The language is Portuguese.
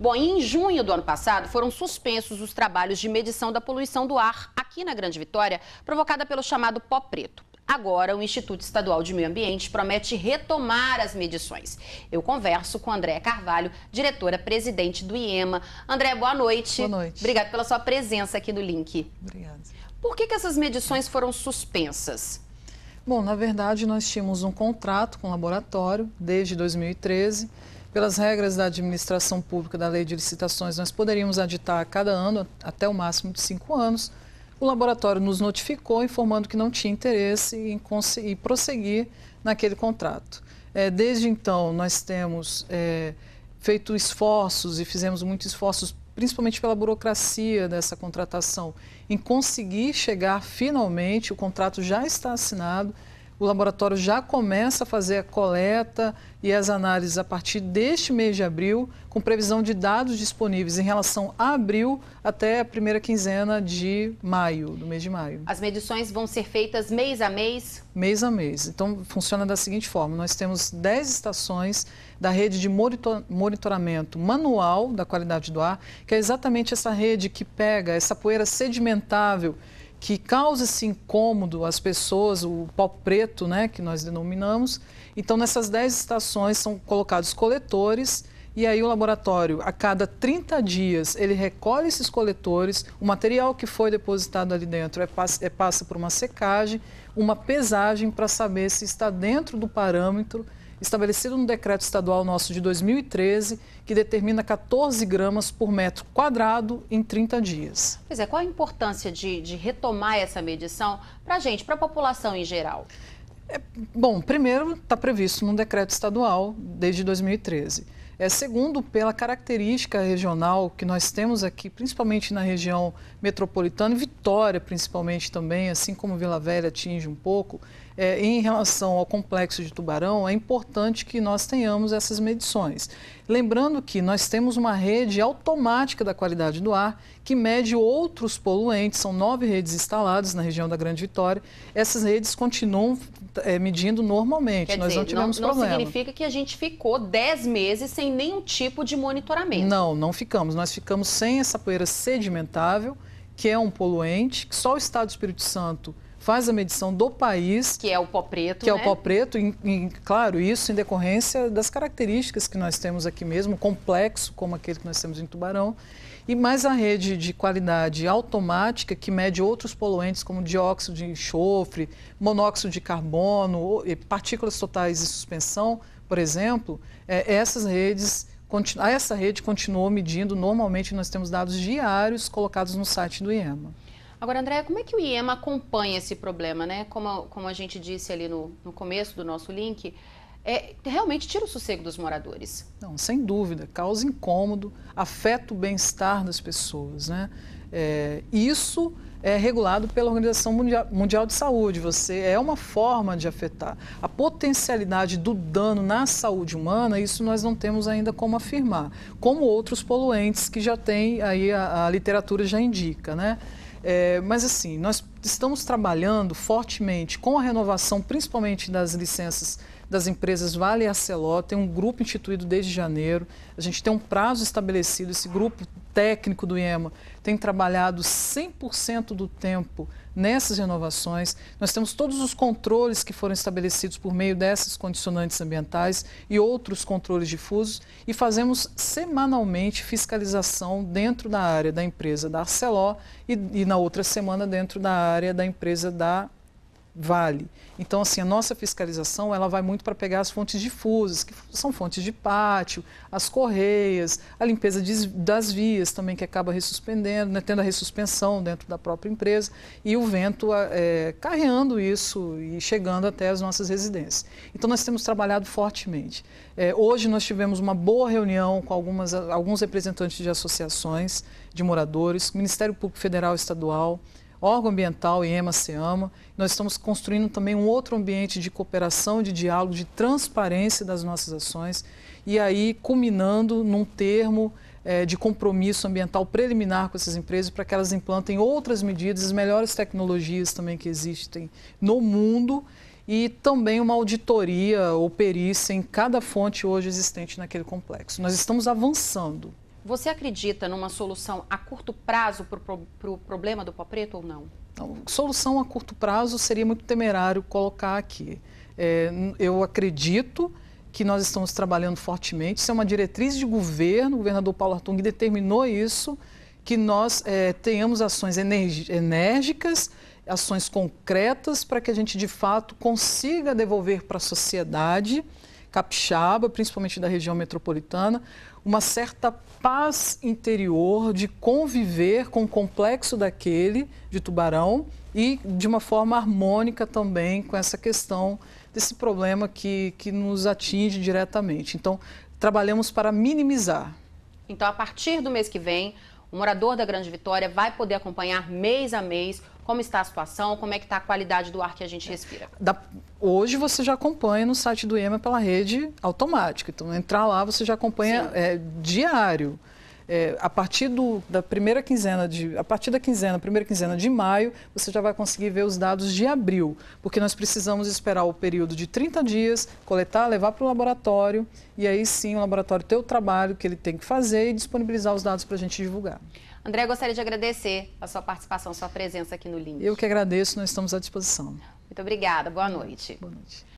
Bom, em junho do ano passado, foram suspensos os trabalhos de medição da poluição do ar aqui na Grande Vitória, provocada pelo chamado pó preto. Agora, o Instituto Estadual de Meio Ambiente promete retomar as medições. Eu converso com Andréa Carvalho, diretora-presidente do IEMA. André, boa noite. Boa noite. Obrigada pela sua presença aqui no Link. Obrigada. Por que, que essas medições foram suspensas? Bom, na verdade, nós tínhamos um contrato com o laboratório desde 2013 pelas regras da administração pública da lei de licitações, nós poderíamos aditar a cada ano até o máximo de cinco anos. O laboratório nos notificou informando que não tinha interesse em conseguir prosseguir naquele contrato. É, desde então, nós temos é, feito esforços e fizemos muitos esforços, principalmente pela burocracia dessa contratação, em conseguir chegar finalmente, o contrato já está assinado, o laboratório já começa a fazer a coleta e as análises a partir deste mês de abril, com previsão de dados disponíveis em relação a abril até a primeira quinzena de maio, do mês de maio. As medições vão ser feitas mês a mês? Mês a mês. Então, funciona da seguinte forma: nós temos 10 estações da rede de monitoramento manual da qualidade do ar, que é exatamente essa rede que pega essa poeira sedimentável que causa esse incômodo às pessoas, o pau preto, né, que nós denominamos. Então, nessas 10 estações são colocados coletores e aí o laboratório, a cada 30 dias, ele recolhe esses coletores, o material que foi depositado ali dentro é, é, passa por uma secagem, uma pesagem para saber se está dentro do parâmetro estabelecido no decreto estadual nosso de 2013, que determina 14 gramas por metro quadrado em 30 dias. Pois é, qual a importância de, de retomar essa medição para a gente, para a população em geral? É, bom, primeiro, está previsto no decreto estadual desde 2013. É, segundo, pela característica regional que nós temos aqui, principalmente na região metropolitana, Vitória principalmente também, assim como Vila Velha atinge um pouco, é, em relação ao complexo de tubarão, é importante que nós tenhamos essas medições. Lembrando que nós temos uma rede automática da qualidade do ar que mede outros poluentes, são nove redes instaladas na região da Grande Vitória. Essas redes continuam é, medindo normalmente, Quer nós dizer, não tivemos não, não problema. Não significa que a gente ficou dez meses sem nenhum tipo de monitoramento. Não, não ficamos. Nós ficamos sem essa poeira sedimentável que é um poluente, que só o Estado do Espírito Santo faz a medição do país. Que é o pó preto. Que né? é o né? pó preto, e, claro, isso em decorrência das características que nós temos aqui mesmo, complexo como aquele que nós temos em Tubarão. E mais a rede de qualidade automática, que mede outros poluentes, como dióxido de enxofre, monóxido de carbono, partículas totais em suspensão, por exemplo, é, essas redes ah, essa rede continuou medindo, normalmente nós temos dados diários colocados no site do IEMA. Agora, Andréia, como é que o IEMA acompanha esse problema, né? Como, a, como a gente disse ali no, no começo do nosso link, é, realmente tira o sossego dos moradores. Não, sem dúvida, causa incômodo, afeta o bem-estar das pessoas, né? É, isso é regulado pela Organização Mundial de Saúde. Você é uma forma de afetar a potencialidade do dano na saúde humana. Isso nós não temos ainda como afirmar, como outros poluentes que já tem aí a, a literatura já indica, né? É, mas assim, nós estamos trabalhando fortemente com a renovação, principalmente das licenças das empresas Vale e Arcelor. Tem um grupo instituído desde janeiro. A gente tem um prazo estabelecido. Esse grupo técnico do IEMA tem trabalhado 100% do tempo nessas renovações. Nós temos todos os controles que foram estabelecidos por meio dessas condicionantes ambientais e outros controles difusos e fazemos semanalmente fiscalização dentro da área da empresa da Arcelor e, e na outra semana dentro da área da empresa da vale. Então, assim, a nossa fiscalização ela vai muito para pegar as fontes difusas, que são fontes de pátio, as correias, a limpeza de, das vias também, que acaba ressuspendendo, né, tendo a ressuspensão dentro da própria empresa, e o vento é, carreando isso e chegando até as nossas residências. Então, nós temos trabalhado fortemente. É, hoje nós tivemos uma boa reunião com algumas, alguns representantes de associações de moradores, Ministério Público Federal e Estadual, órgão ambiental e ema ama. Nós estamos construindo também um outro ambiente de cooperação, de diálogo, de transparência das nossas ações e aí culminando num termo é, de compromisso ambiental preliminar com essas empresas para que elas implantem outras medidas, as melhores tecnologias também que existem no mundo e também uma auditoria ou perícia em cada fonte hoje existente naquele complexo. Nós estamos avançando. Você acredita numa solução a curto prazo para o pro problema do pó preto ou não? não? Solução a curto prazo seria muito temerário colocar aqui. É, eu acredito que nós estamos trabalhando fortemente. Isso é uma diretriz de governo, o governador Paulo Artung determinou isso, que nós é, tenhamos ações enérgicas, ações concretas para que a gente de fato consiga devolver para a sociedade capixaba, principalmente da região metropolitana, uma certa paz interior de conviver com o complexo daquele de Tubarão e de uma forma harmônica também com essa questão desse problema que, que nos atinge diretamente. Então, trabalhamos para minimizar. Então, a partir do mês que vem, o morador da Grande Vitória vai poder acompanhar mês a mês como está a situação, como é que está a qualidade do ar que a gente respira. Da, Hoje você já acompanha no site do IEMA pela rede automática. Então, entrar lá você já acompanha é, diário. É, a partir do, da primeira quinzena de a partir da quinzena primeira quinzena de maio você já vai conseguir ver os dados de abril porque nós precisamos esperar o período de 30 dias coletar levar para o laboratório e aí sim o laboratório ter o trabalho que ele tem que fazer e disponibilizar os dados para a gente divulgar André gostaria de agradecer a sua participação a sua presença aqui no Link eu que agradeço nós estamos à disposição muito obrigada, boa noite. Boa noite.